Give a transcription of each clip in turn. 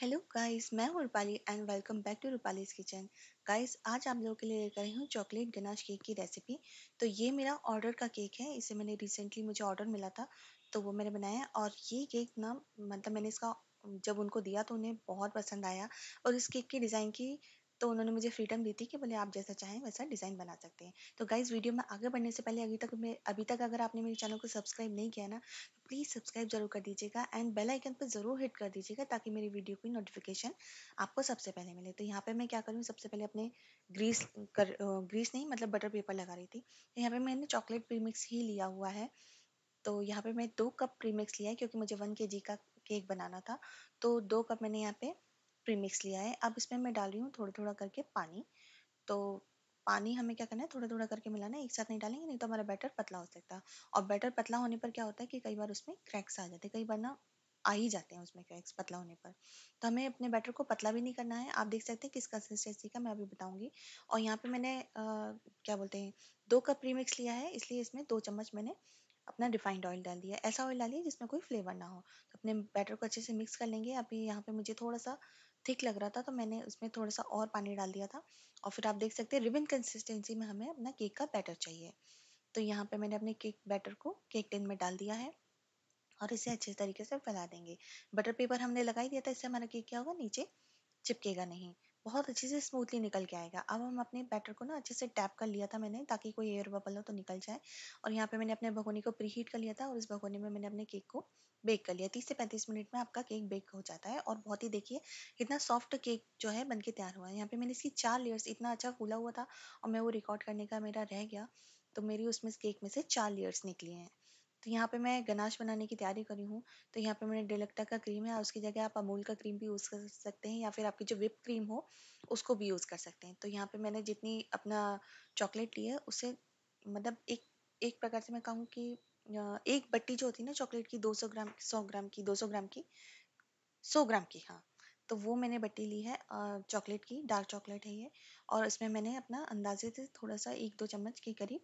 hello guys मैं हूँ Rupali and welcome back to Rupali's kitchen guys आज आप लोगों के लिए लेकर आई हूँ चॉकलेट गनाश केक की रेसिपी तो ये मेरा ऑर्डर का केक है इसे मैंने रिसेंटली मुझे ऑर्डर मिला था तो वो मैंने बनाया और ये केक ना मतलब मैंने इसका जब उनको दिया तो उन्हें बहुत पसंद आया और इस केक के डिज़ाइन की तो उन्होंने मुझे फ्रीडम दी थी कि बोले आप जैसा चाहें वैसा डिज़ाइन बना सकते हैं तो गाइज़ वीडियो में आगे बढ़ने से पहले अभी तक मैं अभी तक अगर आपने मेरे चैनल को सब्सक्राइब नहीं किया ना तो प्लीज़ सब्सक्राइब जरूर कर दीजिएगा एंड बेल आइकन पर ज़रूर हिट कर दीजिएगा ताकि मेरी वीडियो की नोटिफिकेशन आपको सबसे पहले मिले तो यहाँ पर मैं क्या करूँ सबसे पहले अपने ग्रीस कर ग्रीस नहीं मतलब बटर पेपर लगा रही थी तो यहाँ पर मैंने चॉकलेट प्रीमिक्स ही लिया हुआ है तो यहाँ पर मैं दो कप प्रीमिक्स लिया है क्योंकि मुझे वन के जी का केक बनाना था तो दो कप मैंने यहाँ पर प्रीमिक्स लिया है अब इसमें मैं डाल रही हूँ थोड़ा थोड़ा करके पानी तो पानी हमें क्या करना है थोड़ा थोड़ा करके मिलाना है एक साथ नहीं डालेंगे नहीं तो हमारा बैटर पतला हो सकता है और बैटर पतला होने पर क्या होता है कि कई बार उसमें क्रैक्स आ जाते हैं कई बार ना आ ही जाते हैं उसमें क्रैक्स पतला होने पर तो हमें अपने बैटर को पतला भी नहीं करना है आप देख सकते हैं किस कंसिस्टेंसी का मैं अभी बताऊंगी और यहाँ पे मैंने आ, क्या बोलते हैं दो कप प्रीमिक्स लिया है इसलिए इसमें दो चम्मच मैंने अपना रिफाइंड ऑयल डाल दिया ऐसा ऑयल डालिए जिसमें कोई फ्लेवर ना हो तो अपने बैटर को अच्छे से मिक्स कर लेंगे अभी यहाँ पे मुझे थोड़ा सा थिक लग रहा था तो मैंने उसमें थोड़ा सा और पानी डाल दिया था और फिर आप देख सकते हैं रिबन कंसिस्टेंसी में हमें अपना केक का बैटर चाहिए तो यहाँ पे मैंने अपने केक बैटर को केक टिन में डाल दिया है और इसे अच्छे तरीके से फैला देंगे बटर पेपर हमने लगा ही दिया तो था इससे हमारा केक क्या होगा नीचे चिपकेगा नहीं बहुत अच्छे से स्मूथली निकल के आएगा अब हम अपने बैटर को ना अच्छे से टैप कर लिया था मैंने ताकि कोई एयर बबल हो तो निकल जाए और यहाँ पे मैंने अपने भगोने को प्री हीट कर लिया था और इस भगोने में मैंने अपने केक को बेक कर लिया तीस से पैंतीस मिनट में आपका केक बेक हो जाता है और बहुत ही देखिए कितना सॉफ्ट केक जो है बन के तैयार हुआ है यहाँ पे मैंने इसकी चार लेयर्स इतना अच्छा फूला हुआ था और मैं वो रिकॉर्ड करने का मेरा रह गया तो मेरी उसमें केक में से चार लेयर्स निकली हैं तो यहाँ पे मैं गनाश बनाने की तैयारी कर रही हूँ तो यहाँ पे मैंने डिलक्टा का क्रीम है उसकी जगह आप अमूल का क्रीम भी यूज़ कर सकते हैं या फिर आपकी जो विप क्रीम हो उसको भी यूज़ कर सकते हैं तो यहाँ पे मैंने जितनी अपना चॉकलेट ली है उसे मतलब एक एक प्रकार से मैं कहूँ कि एक बट्टी जो होती है ना चॉकलेट की दो ग्राम सौ ग्राम की दो ग्राम की सौ ग्राम की हाँ तो वो मैंने बट्टी ली है चॉकलेट की डार्क चॉकलेट है ये और इसमें मैंने अपना अंदाजे से थोड़ा सा एक दो चम्मच के करीब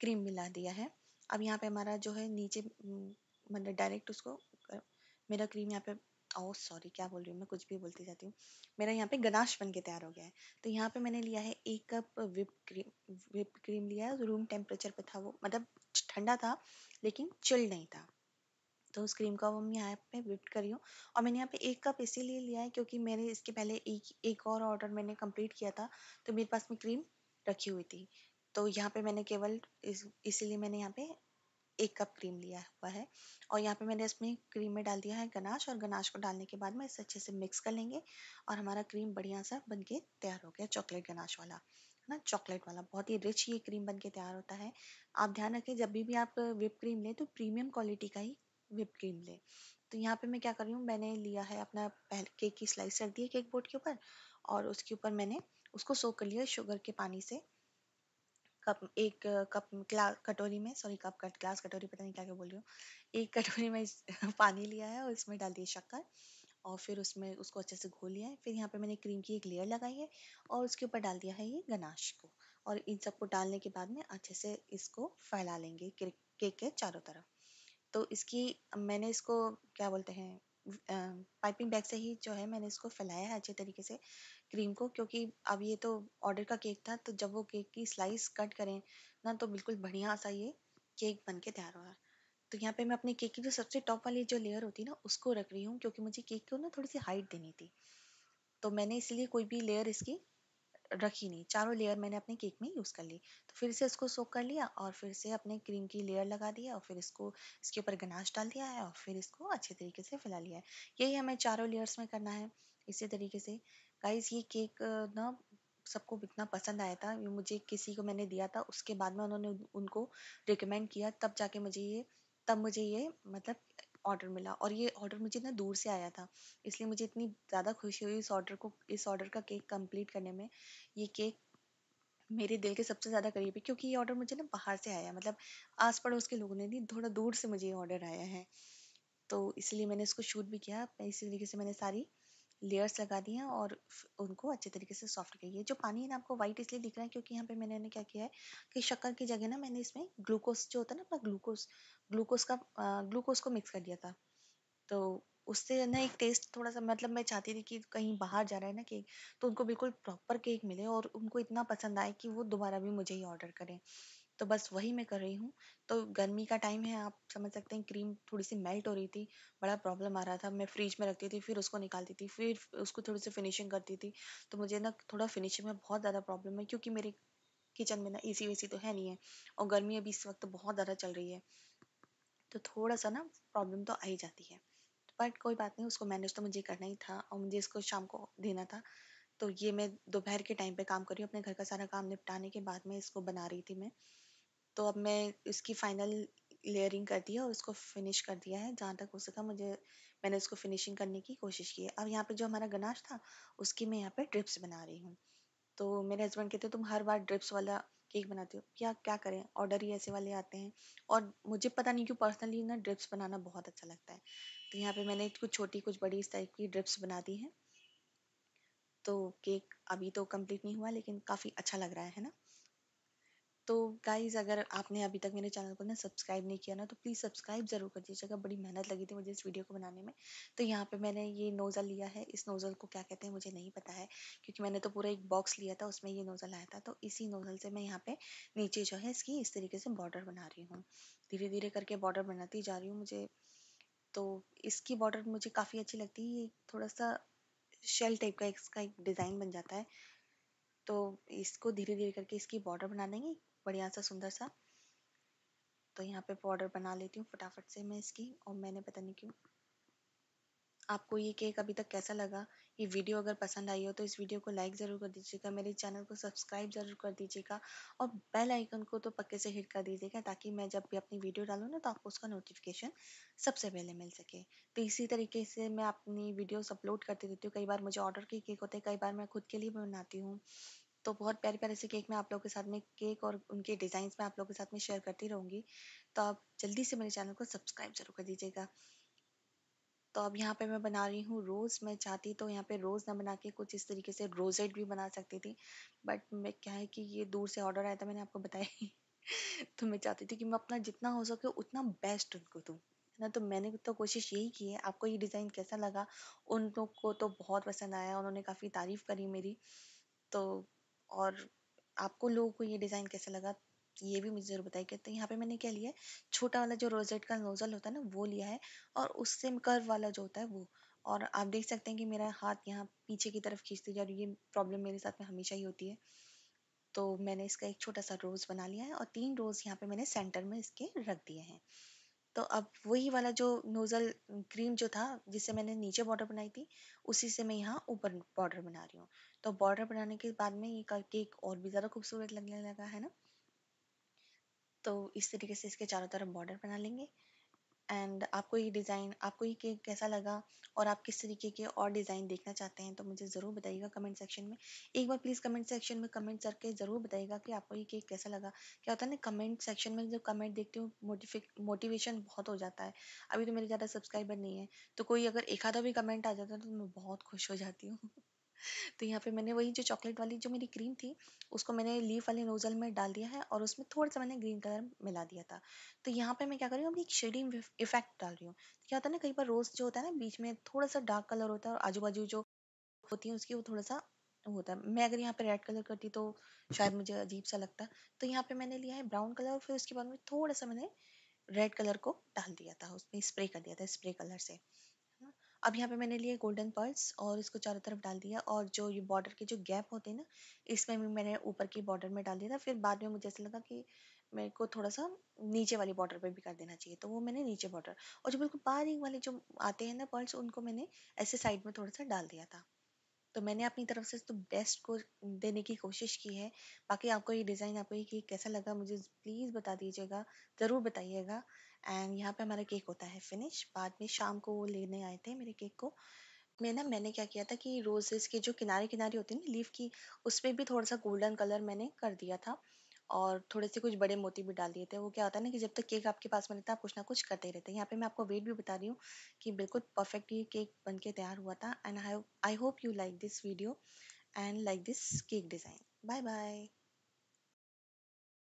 क्रीम मिला दिया है अब यहाँ पे हमारा जो है नीचे मतलब डायरेक्ट उसको मेरा क्रीम यहाँ पे ओ oh, सॉरी क्या बोल रही हूँ मैं कुछ भी बोलती जाती हूँ मेरा यहाँ पे गनाश बन के तैयार हो गया है तो यहाँ पे मैंने लिया है एक cup whip cream whip cream लिया है रूम टेम्परेचर पे था वो मतलब ठंडा था लेकिन चिल नहीं था तो उस क्रीम का वो मैं यहाँ पे विप्ट करी हूँ और मैंने यहाँ पे एक कप इसीलिए लिया है क्योंकि मैंने इसके पहले एक एक और ऑर्डर मैंने कंप्लीट किया था तो मेरे पास में क्रीम रखी हुई थी तो यहाँ पे मैंने केवल इस इसीलिए मैंने यहाँ पे एक कप क्रीम लिया हुआ है और यहाँ पे मैंने इसमें क्रीम में डाल दिया है गनाश और गनाश को डालने के बाद में इसे अच्छे से मिक्स कर लेंगे और हमारा क्रीम बढ़िया सा बन के तैयार हो गया चॉकलेट गनाश वाला है ना चॉकलेट वाला बहुत ही रिच ये क्रीम बन के तैयार होता है आप ध्यान रखें जब भी भी आप विप क्रीम लें तो प्रीमियम क्वालिटी का ही विप क्रीम लें तो यहाँ पे मैं क्या कर रही हूँ मैंने लिया है अपना पहले केक की स्लाइस रख दी है केक बोर्ड के ऊपर और उसके ऊपर मैंने उसको सो कर लिया शुगर के पानी से कप एक कप कटोरी में सॉरी कप कट ग्लास कटोरी पता नहीं क्या क्या बोल रही हूँ एक कटोरी में पानी लिया है और इसमें डाल दिया शक्कर और फिर उसमें उसको अच्छे से घोल लिया है फिर यहाँ पे मैंने क्रीम की एक लेयर लगाई है और उसके ऊपर डाल दिया है ये गनाश को और इन सबको डालने के बाद में अच्छे से इसको फैला लेंगे केक के चारों तरफ तो इसकी मैंने इसको क्या बोलते हैं पाइपिंग बैग से ही जो है मैंने इसको फैलाया है अच्छे तरीके से क्रीम को क्योंकि अब ये तो ऑर्डर का केक था तो जब वो केक की स्लाइस कट करें ना तो बिल्कुल बढ़िया सा ये केक बन के तैयार हो रहा है तो यहाँ पे मैं अपने केक की जो सबसे टॉप वाली जो लेयर होती है ना उसको रख रही हूँ क्योंकि मुझे केक को ना थोड़ी सी हाइट देनी थी तो मैंने इसलिए कोई भी लेयर इसकी रखी नहीं चारों लेयर मैंने अपने केक में यूज़ कर ली तो फिर से इसको सोक कर लिया और फिर से अपने क्रीम की लेयर लगा दिया और फिर इसको इसके ऊपर गनाश डाल दिया है और फिर इसको अच्छे तरीके से फैला लिया है यही हमें चारों लेयर्स में करना है इसी तरीके से गाइज ये केक ना सबको इतना पसंद आया था मुझे किसी को मैंने दिया था उसके बाद में उन्होंने उनको रिकमेंड किया तब जाके मुझे ये तब मुझे ये मतलब ऑर्डर मिला और ये ऑर्डर मुझे इतना दूर से आया था इसलिए मुझे इतनी ज़्यादा खुशी हुई इस ऑर्डर को इस ऑर्डर का केक कंप्लीट करने में ये केक मेरे दिल के सबसे ज़्यादा करीब है क्योंकि ये ऑर्डर मुझे ना बाहर से आया मतलब आस पड़ोस के लोगों ने नहीं थोड़ा दूर से मुझे ये ऑर्डर आया है तो इसलिए मैंने इसको शूट भी किया इसी तरीके से मैंने सारी लेयर्स लगा दी हैं और उनको अच्छे तरीके से सॉफ्ट किया ये जो पानी है ना आपको वाइट इसलिए दिख रहा है क्योंकि यहाँ पे मैंने क्या किया है कि शक्कर की जगह ना मैंने इसमें ग्लूकोज जो होता है ना अपना ग्लूकोज ग्लूकोज का ग्लूकोज को मिक्स कर दिया था तो उससे ना एक टेस्ट थोड़ा सा मतलब मैं चाहती थी कि कहीं बाहर जा रहा है ना केक तो उनको बिल्कुल प्रॉपर केक मिले और उनको इतना पसंद आए कि वो दोबारा भी मुझे ही ऑर्डर करें तो बस वही मैं कर रही हूँ तो गर्मी का टाइम है आप समझ सकते हैं क्रीम थोड़ी सी मेल्ट हो रही थी बड़ा प्रॉब्लम आ रहा था मैं फ्रिज में रखती थी फिर उसको निकालती थी फिर उसको थोड़ी सी फिनिशिंग करती थी तो मुझे ना थोड़ा फिनिशिंग में बहुत ज़्यादा प्रॉब्लम है क्योंकि मेरे किचन में ना ए सी तो है नहीं है और गर्मी अभी इस वक्त बहुत ज़्यादा चल रही है तो थोड़ा सा ना प्रॉब्लम तो आ ही जाती है बट कोई बात नहीं उसको मैनेज तो मुझे करना ही था और मुझे इसको शाम को देना था तो ये मैं दोपहर के टाइम पे काम कर रही हूँ अपने घर का सारा काम निपटाने के बाद में इसको बना रही थी मैं तो अब मैं इसकी फाइनल लेयरिंग कर दी है और उसको फिनिश कर दिया है जहाँ तक हो सका मुझे मैंने उसको फिनिशिंग करने की कोशिश की है अब यहाँ पे जो हमारा गनाश था उसकी मैं यहाँ पे ड्रिप्स बना रही हूँ तो मेरे हस्बैंड कहते तुम हर बार ड्रिप्स वाला केक बनाती हूँ क्या क्या करें ऑर्डर ही ऐसे वाले आते हैं और मुझे पता नहीं क्यों पर्सनली ना ड्रिप्स बनाना बहुत अच्छा लगता है तो यहाँ पे मैंने कुछ छोटी कुछ बड़ी इस टाइप की ड्रिप्स बना दी हैं तो केक अभी तो कंप्लीट नहीं हुआ लेकिन काफ़ी अच्छा लग रहा है ना तो गाइज़ अगर आपने अभी तक मेरे चैनल को ना सब्सक्राइब नहीं किया ना तो प्लीज़ सब्सक्राइब ज़रूर कर दीजिएगा बड़ी मेहनत लगी थी मुझे इस वीडियो को बनाने में तो यहाँ पे मैंने ये नोज़ल लिया है इस नोज़ल को क्या कहते हैं मुझे नहीं पता है क्योंकि मैंने तो पूरा एक बॉक्स लिया था उसमें ये नोज़ल आया था तो इसी नोज़ल से मैं यहाँ पे नीचे जो है इसकी इस तरीके से बॉर्डर बना रही हूँ धीरे धीरे करके बॉर्डर बनाती जा रही हूँ मुझे तो इसकी बॉर्डर मुझे काफ़ी अच्छी लगती है ये थोड़ा सा शेल टाइप का इसका एक डिज़ाइन बन जाता है तो इसको धीरे धीरे करके इसकी बॉर्डर बना देंगे बढ़िया सा सुंदर सा तो यहाँ पे बॉर्डर बना लेती हूँ फटाफट से मैं इसकी और मैंने पता नहीं क्यों आपको ये केक अभी तक कैसा लगा ये वीडियो अगर पसंद आई हो तो इस वीडियो को लाइक ज़रूर कर दीजिएगा मेरे चैनल को सब्सक्राइब ज़रूर कर दीजिएगा और बेल आइकन को तो पक्के से हिट कर दीजिएगा ताकि मैं जब भी अपनी वीडियो डालूँ ना तो आपको उसका नोटिफिकेशन सबसे पहले मिल सके तो इसी तरीके से मैं अपनी वीडियोस अपलोड करती रहती हूँ कई बार मुझे ऑर्डर के केक होते हैं कई बार मैं खुद के लिए बनाती हूँ तो बहुत प्यारे प्यारे से केक मैं आप लोगों के साथ में केक और उनके डिज़ाइंस में आप लोगों के साथ में शेयर करती रहूँगी तो आप जल्दी से मेरे चैनल को सब्सक्राइब ज़रूर कर दीजिएगा तो अब यहाँ पे मैं बना रही हूँ रोज़ मैं चाहती तो यहाँ पे रोज़ ना बना के कुछ इस तरीके से रोजेट भी बना सकती थी बट मैं क्या है कि ये दूर से ऑर्डर आया था मैंने आपको बताया तो मैं चाहती थी कि मैं अपना जितना हो सके उतना बेस्ट उनको दूँ है ना तो मैंने तो कोशिश यही की है आपको ये डिज़ाइन कैसा लगा उन लोग को तो बहुत पसंद आया उन्होंने काफ़ी तारीफ़ करी मेरी तो और आपको लोगों को ये डिज़ाइन कैसा लगा ये भी मुझे ज़रूर बताइए तो यहाँ पे मैंने क्या लिया है छोटा वाला जो रोजेट का नोज़ल होता है ना वो लिया है और उससे कर्व वाला जो होता है वो और आप देख सकते हैं कि मेरा हाथ यहाँ पीछे की तरफ खींचती जा रही है ये प्रॉब्लम मेरे साथ में हमेशा ही होती है तो मैंने इसका एक छोटा सा रोज़ बना लिया है और तीन रोज़ यहाँ पे मैंने सेंटर में इसके रख दिए हैं तो अब वही वाला जो नोज़ल क्रीम जो था जिससे मैंने नीचे बॉर्डर बनाई थी उसी से मैं यहाँ ऊपर बॉर्डर बना रही हूँ तो बॉर्डर बनाने के बाद में ये केक और भी ज़्यादा खूबसूरत लगने लगा है ना तो इस तरीके से इसके चारों तरफ बॉर्डर बना लेंगे एंड आपको ये डिज़ाइन आपको ये केक कैसा लगा और आप किस तरीके के और डिज़ाइन देखना चाहते हैं तो मुझे ज़रूर बताइएगा कमेंट सेक्शन में एक बार प्लीज़ कमेंट सेक्शन में कमेंट करके ज़रूर बताइएगा कि आपको ये केक कैसा लगा क्या होता है ना कमेंट सेक्शन में जो कमेंट देखती हूँ मोटिफिक मोटिवेशन बहुत हो जाता है अभी तो मेरे ज़्यादा सब्सक्राइबर नहीं है तो कोई अगर एक आधा भी कमेंट आ जाता है तो मैं बहुत खुश हो जाती हूँ तो यहाँ पे मैंने वही जो चॉकलेट वाली जो मेरी क्रीम थी उसको मैंने लीफ वाले नोज़ल में डाल दिया है और उसमें थोड़ा सा मैंने ग्रीन कलर मिला दिया था तो यहाँ पे मैं क्या कर रही हूँ अभी एक शेडिंग इफेक्ट डाल रही हूँ क्या होता है ना कई बार रोज़ जो होता है ना बीच में थोड़ा सा डार्क कलर होता है और आजू बाजू जो होती है उसकी वो थोड़ा सा होता है मैं अगर यहाँ पे रेड कलर करती तो शायद मुझे अजीब सा लगता तो यहाँ पे मैंने लिया है ब्राउन कलर और फिर उसके बाद में थोड़ा सा मैंने रेड कलर को डाल दिया था उसमें स्प्रे कर दिया था स्प्रे कलर से अब यहाँ पे मैंने लिए गोल्डन पर्ल्स और इसको चारों तरफ डाल दिया और जो ये बॉर्डर के जो गैप होते हैं ना इसमें भी मैंने ऊपर की बॉर्डर में डाल दिया था फिर बाद में मुझे ऐसा लगा कि मेरे को थोड़ा सा नीचे वाली बॉर्डर पे भी कर देना चाहिए तो वो मैंने नीचे बॉर्डर और जो बिल्कुल बारीक वाले जो आते हैं ना पर्ल्स उनको मैंने ऐसे साइड में थोड़ा सा डाल दिया था तो मैंने अपनी तरफ से तो बेस्ट को देने की कोशिश की है बाकी आपको ये डिज़ाइन आपको ये कैसा लगा मुझे प्लीज़ बता दीजिएगा ज़रूर बताइएगा एंड यहाँ पे हमारा केक होता है फिनिश बाद में शाम को वो लेने आए थे मेरे केक को मैं ना मैंने क्या किया था कि रोजेज के जो किनारे किनारे होते हैं ना लीफ की उस पर भी थोड़ा सा गोल्डन कलर मैंने कर दिया था और थोड़े से कुछ बड़े मोती भी डाल दिए थे वो क्या होता है ना कि जब तक केक आपके पास में रहता है आप कुछ ना कुछ करते ही रहते हैं यहाँ पे मैं आपको वेट भी बता रही हूँ कि बिल्कुल परफेक्ट ये केक बन के तैयार हुआ था and I I hope you like this video and like this cake design bye bye